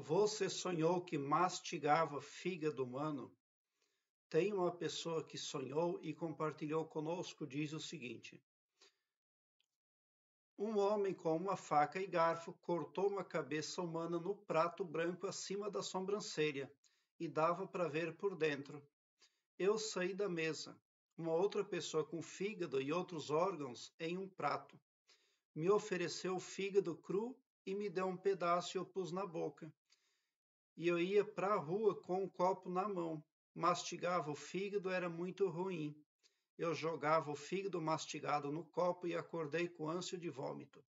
Você sonhou que mastigava fígado humano? Tem uma pessoa que sonhou e compartilhou conosco, diz o seguinte: Um homem com uma faca e garfo cortou uma cabeça humana no prato branco acima da sobrancelha e dava para ver por dentro. Eu saí da mesa, uma outra pessoa com fígado e outros órgãos em um prato. Me ofereceu o fígado cru e me deu um pedaço e eu pus na boca e eu ia para a rua com um copo na mão. Mastigava o fígado, era muito ruim. Eu jogava o fígado mastigado no copo e acordei com ânsia de vômito.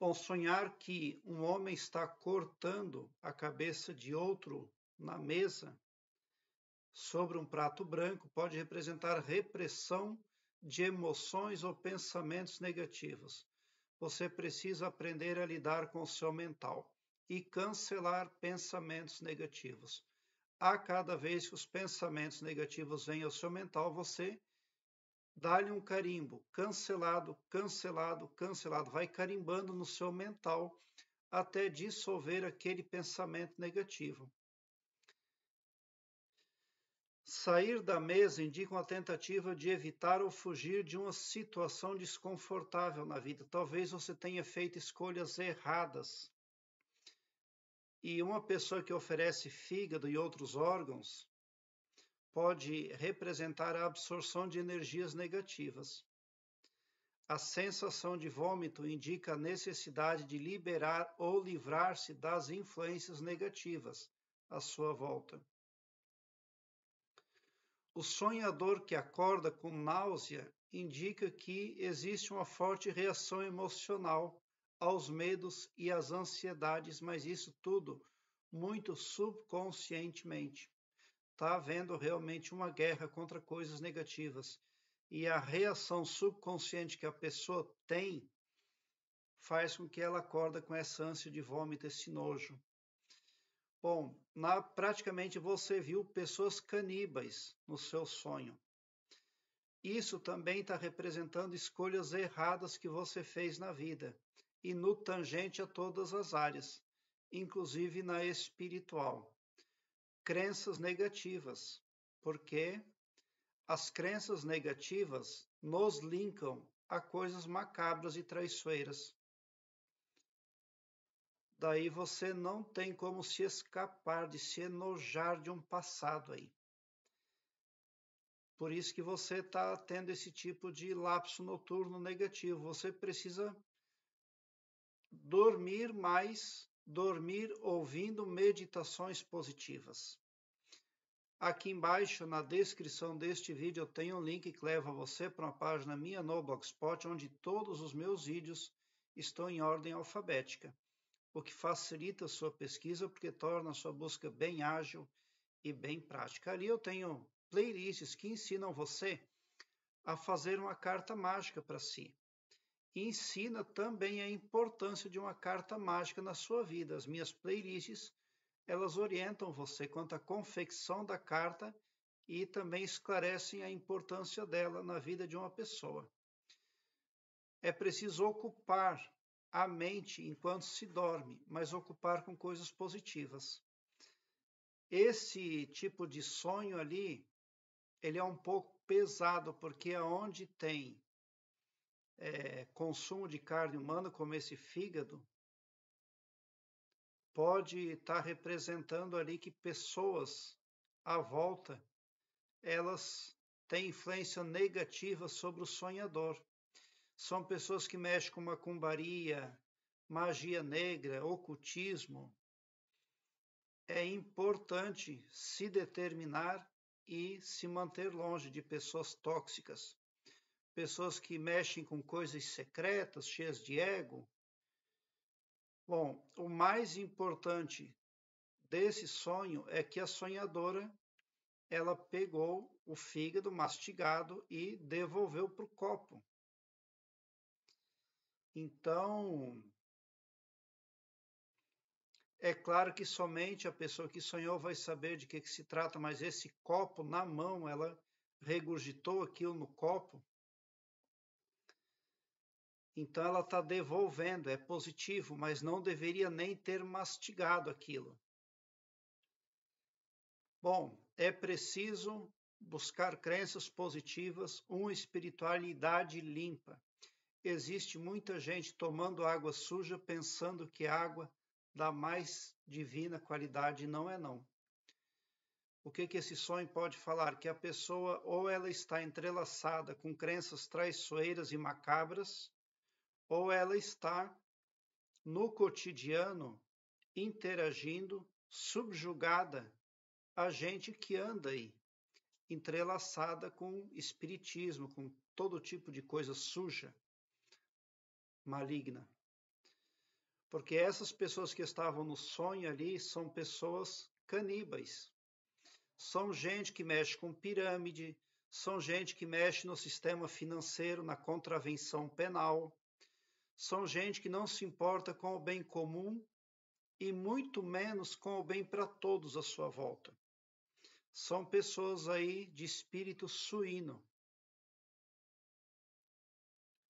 Bom, sonhar que um homem está cortando a cabeça de outro na mesa sobre um prato branco pode representar repressão de emoções ou pensamentos negativos. Você precisa aprender a lidar com o seu mental e cancelar pensamentos negativos. A cada vez que os pensamentos negativos vêm ao seu mental, você dá-lhe um carimbo, cancelado, cancelado, cancelado. Vai carimbando no seu mental até dissolver aquele pensamento negativo. Sair da mesa indica uma tentativa de evitar ou fugir de uma situação desconfortável na vida. Talvez você tenha feito escolhas erradas e uma pessoa que oferece fígado e outros órgãos pode representar a absorção de energias negativas. A sensação de vômito indica a necessidade de liberar ou livrar-se das influências negativas à sua volta. O sonhador que acorda com náusea indica que existe uma forte reação emocional aos medos e às ansiedades, mas isso tudo muito subconscientemente. Está havendo realmente uma guerra contra coisas negativas. E a reação subconsciente que a pessoa tem faz com que ela acorda com essa ânsia de vômito, esse nojo. Bom, na, praticamente você viu pessoas caníbais no seu sonho. Isso também está representando escolhas erradas que você fez na vida e no tangente a todas as áreas, inclusive na espiritual. Crenças negativas, porque as crenças negativas nos linkam a coisas macabras e traiçoeiras. Daí você não tem como se escapar de se enojar de um passado aí. Por isso que você está tendo esse tipo de lapso noturno negativo. Você precisa dormir mais, dormir ouvindo meditações positivas. Aqui embaixo, na descrição deste vídeo, eu tenho um link que leva você para uma página minha no Blogspot, onde todos os meus vídeos estão em ordem alfabética, o que facilita a sua pesquisa, porque torna a sua busca bem ágil e bem prática. Ali eu tenho playlists que ensinam você a fazer uma carta mágica para si ensina também a importância de uma carta mágica na sua vida. As minhas playlists, elas orientam você quanto à confecção da carta e também esclarecem a importância dela na vida de uma pessoa. É preciso ocupar a mente enquanto se dorme, mas ocupar com coisas positivas. Esse tipo de sonho ali, ele é um pouco pesado, porque aonde tem é, consumo de carne humana, como esse fígado, pode estar representando ali que pessoas à volta elas têm influência negativa sobre o sonhador. São pessoas que mexem com macumbaria, magia negra, ocultismo. É importante se determinar e se manter longe de pessoas tóxicas pessoas que mexem com coisas secretas, cheias de ego. Bom, o mais importante desse sonho é que a sonhadora ela pegou o fígado mastigado e devolveu para o copo. Então, é claro que somente a pessoa que sonhou vai saber de que, que se trata, mas esse copo na mão, ela regurgitou aquilo no copo, então ela está devolvendo, é positivo, mas não deveria nem ter mastigado aquilo. Bom, é preciso buscar crenças positivas, uma espiritualidade limpa. Existe muita gente tomando água suja pensando que água da mais divina qualidade não é não. O que, que esse sonho pode falar? Que a pessoa ou ela está entrelaçada com crenças traiçoeiras e macabras, ou ela está no cotidiano interagindo, subjugada a gente que anda aí, entrelaçada com espiritismo, com todo tipo de coisa suja, maligna. Porque essas pessoas que estavam no sonho ali são pessoas caníbais. São gente que mexe com pirâmide, são gente que mexe no sistema financeiro, na contravenção penal, são gente que não se importa com o bem comum e muito menos com o bem para todos à sua volta. São pessoas aí de espírito suíno.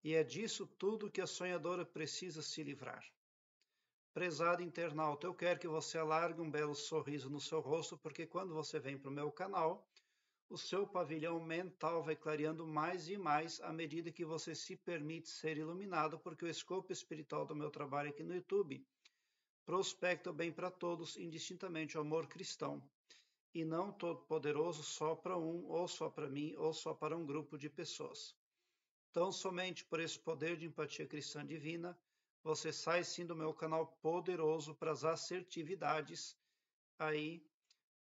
E é disso tudo que a sonhadora precisa se livrar. Prezado internauta, eu quero que você alargue um belo sorriso no seu rosto, porque quando você vem para o meu canal, o seu pavilhão mental vai clareando mais e mais à medida que você se permite ser iluminado, porque o escopo espiritual do meu trabalho aqui no YouTube prospecta o bem para todos, indistintamente o amor cristão, e não todo poderoso só para um, ou só para mim, ou só para um grupo de pessoas. Então, somente por esse poder de empatia cristã divina, você sai sim do meu canal poderoso para as assertividades aí